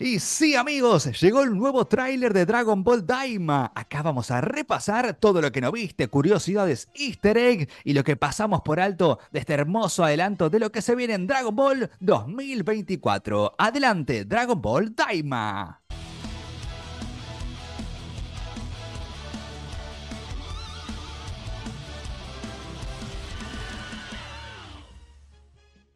Y sí, amigos, llegó el nuevo tráiler de Dragon Ball Daima. Acá vamos a repasar todo lo que no viste, curiosidades, easter egg y lo que pasamos por alto de este hermoso adelanto de lo que se viene en Dragon Ball 2024. Adelante, Dragon Ball Daima.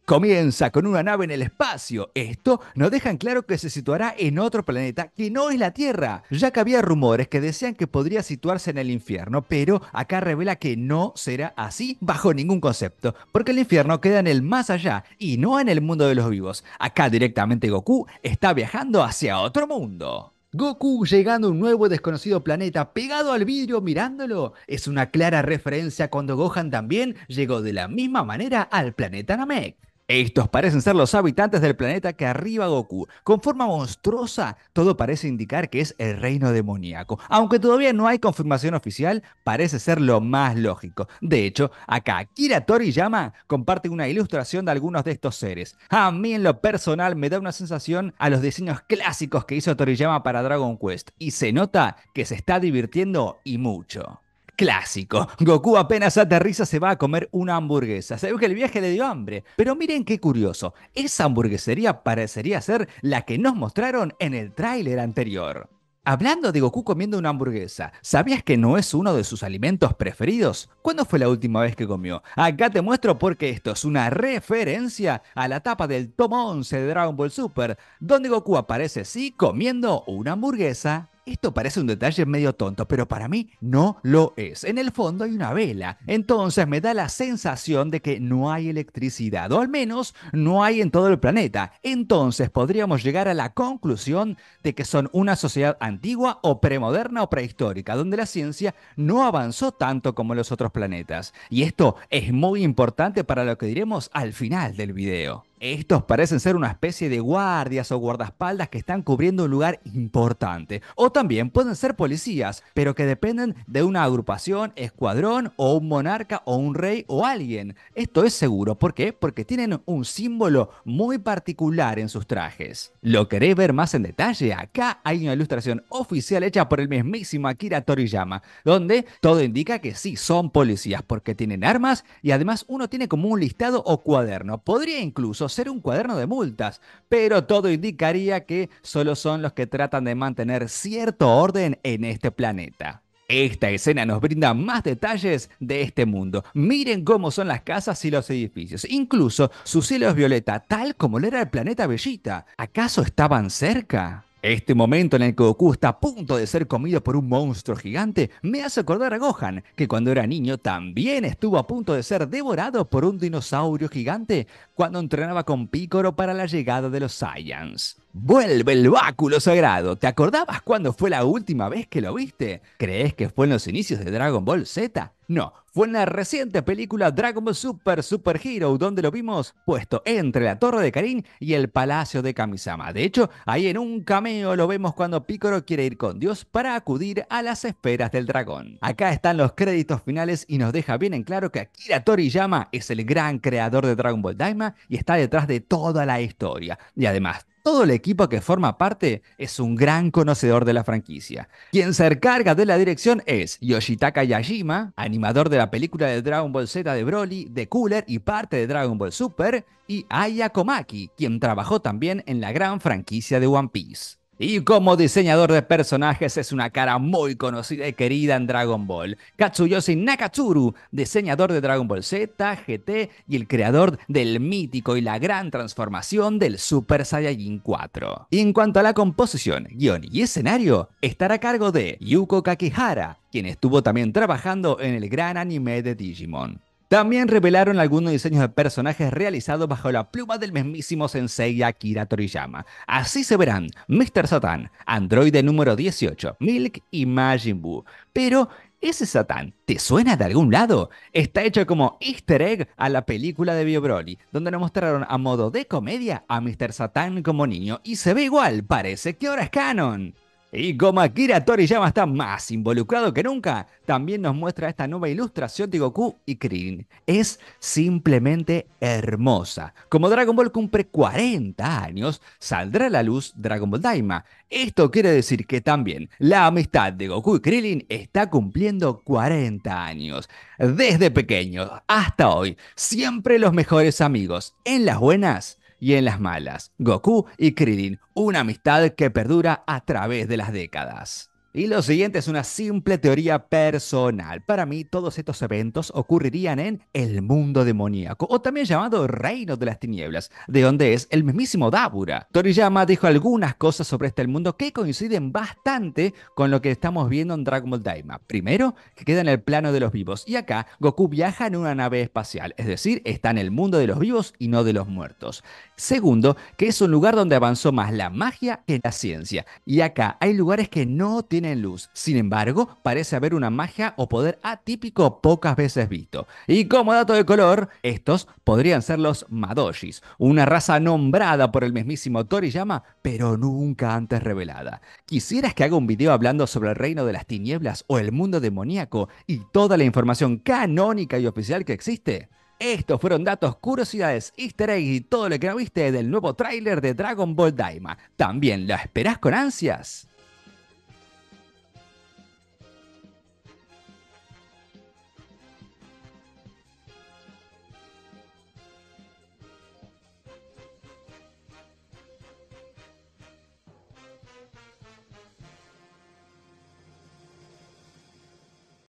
Comienza con una nave en el espacio. Esto nos deja en claro que se situará en otro planeta que no es la Tierra, ya que había rumores que decían que podría situarse en el infierno, pero acá revela que no será así bajo ningún concepto, porque el infierno queda en el más allá y no en el mundo de los vivos. Acá directamente Goku está viajando hacia otro mundo. Goku llegando a un nuevo desconocido planeta pegado al vidrio mirándolo es una clara referencia cuando Gohan también llegó de la misma manera al planeta Namek. Estos parecen ser los habitantes del planeta que arriba Goku. Con forma monstruosa, todo parece indicar que es el reino demoníaco. Aunque todavía no hay confirmación oficial, parece ser lo más lógico. De hecho, acá Kira Toriyama comparte una ilustración de algunos de estos seres. A mí en lo personal me da una sensación a los diseños clásicos que hizo Toriyama para Dragon Quest y se nota que se está divirtiendo y mucho. Clásico. Goku apenas aterriza se va a comer una hamburguesa. Se ve que el viaje le dio hambre. Pero miren qué curioso. Esa hamburguesería parecería ser la que nos mostraron en el tráiler anterior. Hablando de Goku comiendo una hamburguesa, ¿sabías que no es uno de sus alimentos preferidos? ¿Cuándo fue la última vez que comió? Acá te muestro porque esto es una referencia a la tapa del tomo 11 de Dragon Ball Super, donde Goku aparece sí comiendo una hamburguesa. Esto parece un detalle medio tonto, pero para mí no lo es. En el fondo hay una vela, entonces me da la sensación de que no hay electricidad, o al menos no hay en todo el planeta. Entonces podríamos llegar a la conclusión de que son una sociedad antigua o premoderna o prehistórica, donde la ciencia no avanzó tanto como los otros planetas. Y esto es muy importante para lo que diremos al final del video. Estos parecen ser una especie de guardias o guardaespaldas que están cubriendo un lugar importante. O también pueden ser policías, pero que dependen de una agrupación, escuadrón o un monarca o un rey o alguien. Esto es seguro. ¿Por qué? Porque tienen un símbolo muy particular en sus trajes. ¿Lo querés ver más en detalle? Acá hay una ilustración oficial hecha por el mismísimo Akira Toriyama, donde todo indica que sí son policías porque tienen armas y además uno tiene como un listado o cuaderno. Podría incluso ser un cuaderno de multas, pero todo indicaría que solo son los que tratan de mantener cierto orden en este planeta. Esta escena nos brinda más detalles de este mundo. Miren cómo son las casas y los edificios. Incluso su cielo es violeta, tal como lo era el planeta Bellita. ¿Acaso estaban cerca? Este momento en el que Goku está a punto de ser comido por un monstruo gigante me hace acordar a Gohan, que cuando era niño también estuvo a punto de ser devorado por un dinosaurio gigante cuando entrenaba con Picoro para la llegada de los Saiyans. Vuelve el báculo sagrado. ¿Te acordabas cuándo fue la última vez que lo viste? ¿Crees que fue en los inicios de Dragon Ball Z? No, fue en la reciente película Dragon Ball Super Super Hero donde lo vimos puesto entre la Torre de Karin y el Palacio de Kamisama. De hecho, ahí en un cameo lo vemos cuando Piccolo quiere ir con Dios para acudir a las esferas del dragón. Acá están los créditos finales y nos deja bien en claro que Akira Toriyama es el gran creador de Dragon Ball Daima y está detrás de toda la historia. Y además, todo el equipo que forma parte es un gran conocedor de la franquicia. Quien se encarga de la dirección es Yoshitaka Yajima, animador de la película de Dragon Ball Z de Broly, de Cooler y parte de Dragon Ball Super, y Aya Komaki, quien trabajó también en la gran franquicia de One Piece. Y como diseñador de personajes es una cara muy conocida y querida en Dragon Ball. Katsuyoshi Nakatsuru, diseñador de Dragon Ball Z, GT y el creador del mítico y la gran transformación del Super Saiyajin 4. Y en cuanto a la composición, guión y escenario, estará a cargo de Yuko Kakihara, quien estuvo también trabajando en el gran anime de Digimon. También revelaron algunos diseños de personajes realizados bajo la pluma del mismísimo sensei Akira Toriyama. Así se verán Mr. Satan, androide número 18, Milk y Majin Buu. Pero ¿Ese Satan te suena de algún lado? Está hecho como easter egg a la película de Bio Broly, donde nos mostraron a modo de comedia a Mr. Satan como niño y se ve igual, parece que ahora es canon. Y como Akira Toriyama está más involucrado que nunca, también nos muestra esta nueva ilustración de Goku y Krillin. Es simplemente hermosa. Como Dragon Ball cumple 40 años, saldrá a la luz Dragon Ball Daima. Esto quiere decir que también la amistad de Goku y Krillin está cumpliendo 40 años. Desde pequeños hasta hoy, siempre los mejores amigos, en las buenas y en las malas, Goku y Krillin, una amistad que perdura a través de las décadas. Y lo siguiente es una simple teoría personal. Para mí, todos estos eventos ocurrirían en el mundo demoníaco, o también llamado Reino de las Tinieblas, de donde es el mismísimo Dabura. Toriyama dijo algunas cosas sobre este mundo que coinciden bastante con lo que estamos viendo en Dragon Ball Daima. Primero, que queda en el plano de los vivos, y acá Goku viaja en una nave espacial, es decir, está en el mundo de los vivos y no de los muertos. Segundo, que es un lugar donde avanzó más la magia que la ciencia, y acá hay lugares que no tienen en luz. Sin embargo, parece haber una magia o poder atípico pocas veces visto. Y como dato de color, estos podrían ser los Madoshis, una raza nombrada por el mismísimo Toriyama, pero nunca antes revelada. ¿Quisieras que haga un video hablando sobre el reino de las tinieblas o el mundo demoníaco y toda la información canónica y oficial que existe? Estos fueron datos, curiosidades, easter eggs y todo lo que no viste del nuevo tráiler de Dragon Ball Daima. ¿También lo esperás con ansias?